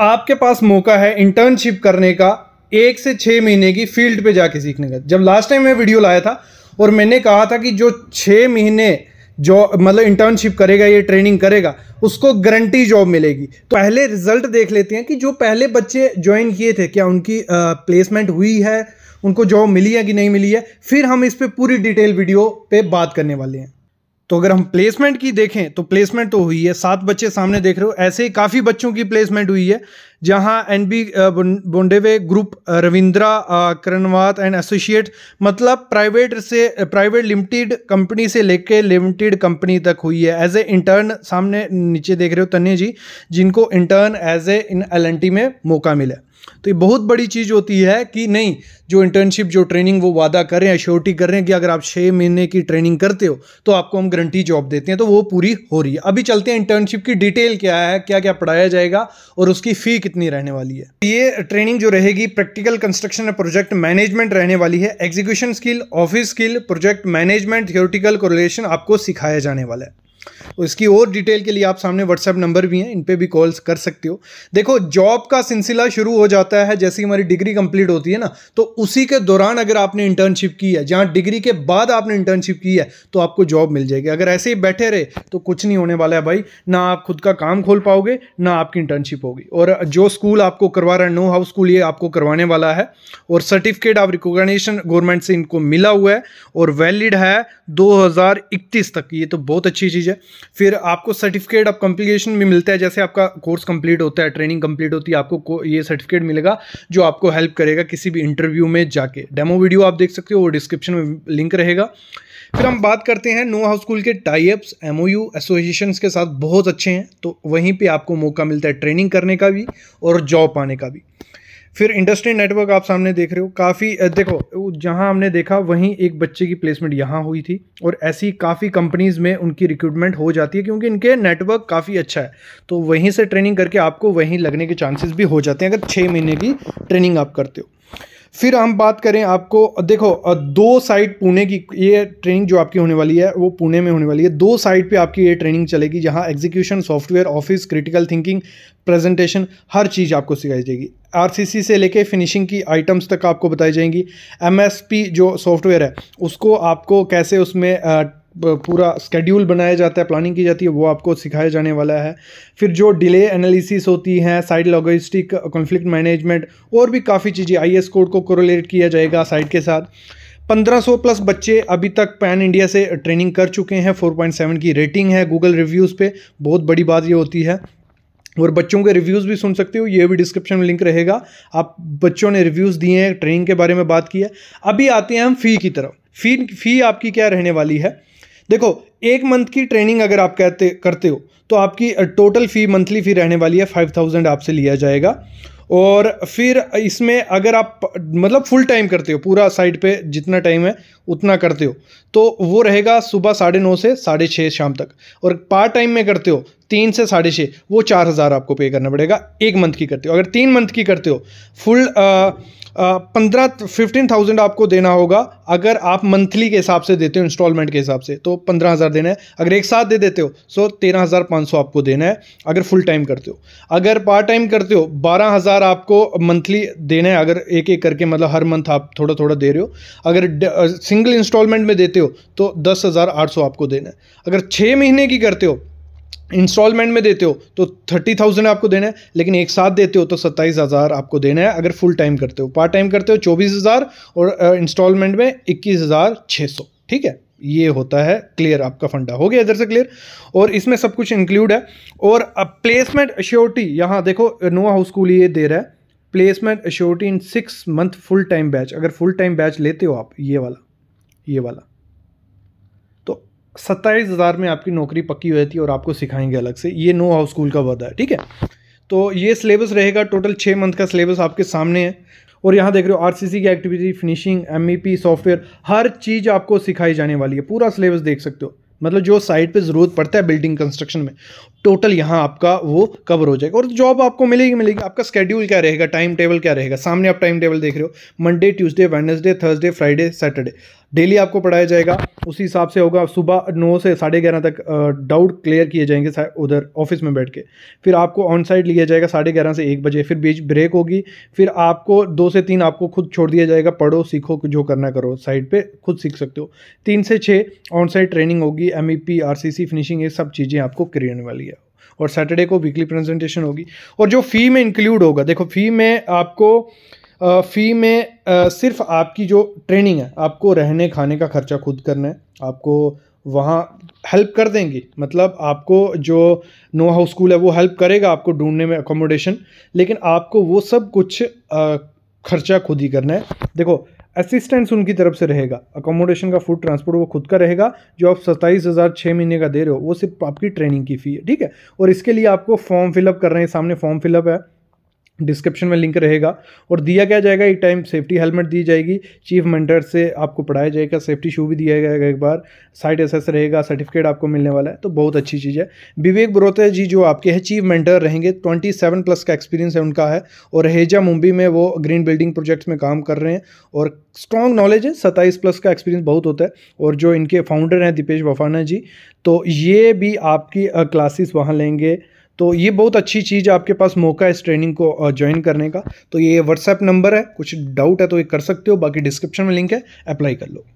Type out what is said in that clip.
आपके पास मौका है इंटर्नशिप करने का एक से छः महीने की फील्ड पे जाके सीखने का जब लास्ट टाइम मैं वीडियो लाया था और मैंने कहा था कि जो छः महीने जो मतलब इंटर्नशिप करेगा ये ट्रेनिंग करेगा उसको गारंटी जॉब मिलेगी तो पहले रिजल्ट देख लेते हैं कि जो पहले बच्चे ज्वाइन किए थे क्या उनकी प्लेसमेंट हुई है उनको जॉब मिली है कि नहीं मिली है फिर हम इस पर पूरी डिटेल वीडियो पे बात करने वाले हैं तो अगर हम प्लेसमेंट की देखें तो प्लेसमेंट तो हुई है सात बच्चे सामने देख रहे हो ऐसे ही काफ़ी बच्चों की प्लेसमेंट हुई है जहां एन बी बोंडेवे group Ravindra Karnawat and associate मतलब प्राइवेट से प्राइवेट लिमिटेड कंपनी से लेके लिमिटेड कंपनी तक हुई है एज ए इंटर्न सामने नीचे देख रहे हो तन्या जी जिनको intern as A N L में मौका मिला तो ये बहुत बड़ी चीज़ होती है कि नहीं जो इंटर्नशिप जो ट्रेनिंग वो वादा कर रहे हैं श्योरिटी कर रहे हैं कि अगर आप छः महीने की ट्रेनिंग करते हो तो आपको हम गारंटी जॉब देते हैं तो वो पूरी हो रही है अभी चलते हैं इंटर्नशिप की डिटेल क्या है क्या क्या पढ़ाया जाएगा और उसकी फ़ी कितनी रहने वाली है ये ट्रेनिंग जो रहेगी practical construction and project management रहने वाली है execution skill office skill project management theoretical correlation आपको सिखाया जाने वाला है तो इसकी और डिटेल के लिए आप सामने व्हाट्सएप नंबर भी हैं इन पर भी कॉल्स कर सकते हो देखो जॉब का सिलसिला शुरू हो जाता है जैसे हमारी डिग्री कंप्लीट होती है ना तो उसी के दौरान अगर आपने इंटर्नशिप की है जहाँ डिग्री के बाद आपने इंटर्नशिप की है तो आपको जॉब मिल जाएगी अगर ऐसे ही बैठे रहे तो कुछ नहीं होने वाला है भाई ना आप खुद का काम खोल पाओगे ना आपकी इंटर्नशिप होगी और जो स्कूल आपको करवा रहा है नो हाउस स्कूल ये आपको करवाने वाला है और सर्टिफिकेट ऑफ रिकोगनाइजेशन गवर्नमेंट से इनको मिला हुआ है और वैलिड है दो तक ये तो बहुत अच्छी चीज़ है फिर आपको सर्टिफिकेट ऑफ कम्प्लीकेशन भी मिलता है जैसे आपका कोर्स कंप्लीट होता है ट्रेनिंग कंप्लीट होती है आपको ये सर्टिफिकेट मिलेगा जो आपको हेल्प करेगा किसी भी इंटरव्यू में जाके डेमो वीडियो आप देख सकते हो वो डिस्क्रिप्शन में लिंक रहेगा फिर हम बात करते हैं नो हाउस स्कूल के टाइप्स एम ओ एसोसिएशन के साथ बहुत अच्छे हैं तो वहीं पर आपको मौका मिलता है ट्रेनिंग करने का भी और जॉब पाने का भी फिर इंडस्ट्री नेटवर्क आप सामने देख रहे हो काफ़ी देखो जहां हमने देखा वहीं एक बच्चे की प्लेसमेंट यहां हुई थी और ऐसी काफ़ी कंपनीज़ में उनकी रिक्रूटमेंट हो जाती है क्योंकि इनके नेटवर्क काफ़ी अच्छा है तो वहीं से ट्रेनिंग करके आपको वहीं लगने के चांसेस भी हो जाते हैं अगर छः महीने की ट्रेनिंग आप करते हो फिर हम बात करें आपको देखो दो साइट पुणे की ये ट्रेनिंग जो आपकी होने वाली है वो पुणे में होने वाली है दो साइट पे आपकी ये ट्रेनिंग चलेगी जहाँ execution software office critical thinking presentation हर चीज़ आपको सिखाई जाएगी आरसीसी से लेके फिनिशिंग की आइटम्स तक आपको बताई जाएंगी एमएसपी जो सॉफ्टवेयर है उसको आपको कैसे उसमें आ, पूरा स्केड्यूल बनाया जाता है प्लानिंग की जाती है वो आपको सिखाया जाने वाला है फिर जो डिले एनालिसिस होती है साइड लॉजिस्टिक कॉन्फ्लिक्ट मैनेजमेंट और भी काफ़ी चीज़ें आई कोड को कोरोलेट किया जाएगा साइड के साथ 1500 प्लस बच्चे अभी तक पैन इंडिया से ट्रेनिंग कर चुके हैं 4.7 की रेटिंग है गूगल रिव्यूज़ पे बहुत बड़ी बात ये होती है और बच्चों के रिव्यूज़ भी सुन सकते हो ये भी डिस्क्रिप्शन में लिंक रहेगा आप बच्चों ने रिव्यूज़ दिए हैं ट्रेनिंग के बारे में बात की है अभी आते हैं हम फ़ी की तरफ फ़ी फ़ी आपकी क्या रहने वाली है देखो एक मंथ की ट्रेनिंग अगर आप कहते करते हो तो आपकी टोटल फ़ी मंथली फ़ी रहने वाली है फाइव थाउजेंड आपसे लिया जाएगा और फिर इसमें अगर आप मतलब फुल टाइम करते हो पूरा साइड पे जितना टाइम है उतना करते हो तो वो रहेगा सुबह साढ़े नौ से साढ़े छः शाम तक और पार्ट टाइम में करते हो तीन से साढ़े छः वो चार हज़ार आपको पे करना पड़ेगा एक मंथ की करते हो अगर तीन मंथ की करते हो फुल पंद्रह फिफ्टीन थाउजेंड आपको देना होगा अगर आप मंथली के हिसाब से देते हो इंस्टॉलमेंट के हिसाब से तो पंद्रह हज़ार देना है अगर एक साथ दे देते हो सो तेरह हज़ार पाँच सौ आपको देना है अगर फुल टाइम करते हो अगर पार्ट टाइम करते हो बारह हज़ार आपको मंथली देना है अगर एक एक करके मतलब हर मंथ आप थोड़ा थोड़ा दे रहे हो अगर सिंगल सिंगल इंस्टॉलमेंट में देते हो तो दस हज़ार आठ सौ आपको देना है अगर छः महीने की करते हो इंस्टॉलमेंट में देते हो तो थर्टी थाउजेंड आपको देना है लेकिन एक साथ देते हो तो सत्ताईस हज़ार आपको देना है अगर फुल टाइम करते हो पार्ट टाइम करते हो चौबीस हज़ार और इंस्टॉलमेंट में इक्कीस हज़ार छः सौ ठीक है ये होता है क्लियर आपका फंडा हो गया इधर से क्लियर और इसमें सब कुछ इंक्लूड है और प्लेसमेंट अश्योरिटी यहाँ देखो नोआ हाउस स्कूल ये दे रहा है placement assurity in six month full time batch अगर फुल टाइम बैच लेते हो आप ये वाला ये वाला तो सत्ताईस हज़ार में आपकी नौकरी पक्की हो जाती है और आपको सिखाएंगे अलग से ये नो हाउस स्कूल का वादा है ठीक है तो ये सिलेबस रहेगा टोटल छः मंथ का सिलेबस आपके सामने है और यहाँ देख रहे हो आरसीसी की activity finishing MEP e software हर चीज़ आपको सिखाई जाने वाली है पूरा सिलेबस देख सकते हो मतलब जो साइट पे ज़रूरत पड़ता है बिल्डिंग कंस्ट्रक्शन में टोटल यहाँ आपका वो कवर हो जाएगा और जॉब आपको मिलेगी मिलेगी आपका स्केड्यूल क्या रहेगा टाइम टेबल क्या रहेगा सामने आप टाइम टेबल देख रहे हो Monday Tuesday Wednesday Thursday Friday Saturday daily आपको पढ़ाया जाएगा उसी हिसाब से होगा सुबह नौ से साढ़े ग्यारह तक डाउट क्लियर किए जाएंगे उधर ऑफिस में बैठ के फिर आपको ऑन साइड लिया जाएगा साढ़े ग्यारह से एक बजे फिर बीच ब्रेक होगी फिर आपको दो से तीन आपको खुद छोड़ दिया जाएगा पढ़ो सीखो जो करना करो साइड पर खुद सीख सकते हो तीन से छः ऑन साइड ट्रेनिंग होगी M E P R C C finishing ये सब चीज़ें आपको करने वाली है और सैटरडे को वीकली प्रेजेंटेशन होगी और जो फ़ी में इंक्लूड होगा देखो फ़ी में आपको फ़ी में सिर्फ आपकी जो ट्रेनिंग है आपको रहने खाने का खर्चा खुद करना है आपको वहाँ हेल्प कर देंगे मतलब आपको जो नो हाउस स्कूल है वो हेल्प करेगा आपको ढूंढने में अकोमोडेशन लेकिन आपको वो सब कुछ खर्चा खुद ही करना है देखो असिस्टेंस उनकी तरफ से रहेगा अकोमोडेशन का फूड ट्रांसपोर्ट वो खुद का रहेगा जो आप सत्ताईस हज़ार छः महीने का दे रहे हो वो सिर्फ आपकी ट्रेनिंग की फ़ी है ठीक है और इसके लिए आपको फॉर्म फिलअप कर रहे हैं सामने फॉर्म फिलअप है डिस्क्रिप्शन में लिंक रहेगा और दिया क्या जाएगा एक टाइम सेफ्टी हेलमेट दी जाएगी चीफ मेंटर से आपको पढ़ाया जाएगा सेफ्टी शू भी दिया जाएगा एक बार साइड एसेस रहेगा सर्टिफिकेट आपको मिलने वाला है तो बहुत अच्छी चीज़ है विवेक बरोते जी जो आपके हैं चीफ मेंटर रहेंगे ट्वेंटी सेवन प्लस का एक्सपीरियंस है उनका है और रहेजा मुंबई में वो ग्रीन बिल्डिंग प्रोजेक्ट्स में काम कर रहे हैं और स्ट्रॉन्ग नॉलेज है सत्ताईस प्लस का एक्सपीरियंस बहुत होता है और जो इनके फाउंडर हैं दीपेश वफाना जी तो ये भी आपकी क्लासेस वहाँ लेंगे तो ये बहुत अच्छी चीज़ आपके पास मौका है इस ट्रेनिंग को ज्वाइन करने का तो ये व्हाट्सएप नंबर है कुछ डाउट है तो ये कर सकते हो बाकी डिस्क्रिप्शन में लिंक है अप्लाई कर लो